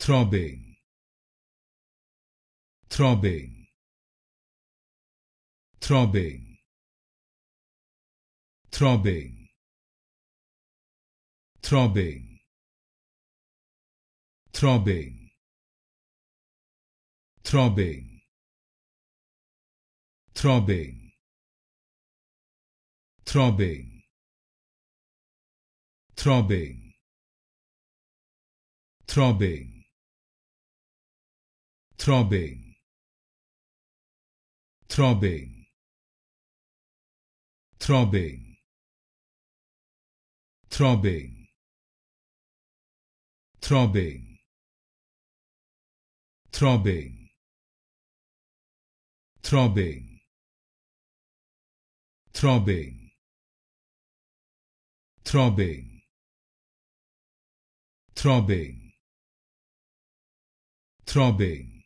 throbbing throbbing throbbing throbbing throbbing throbbing throbbing throbbing throbbing throbbing throbbing throbbing throbbing throbbing throbbing throbbing throbbing throbbing throbbing throbbing throbbing throbbing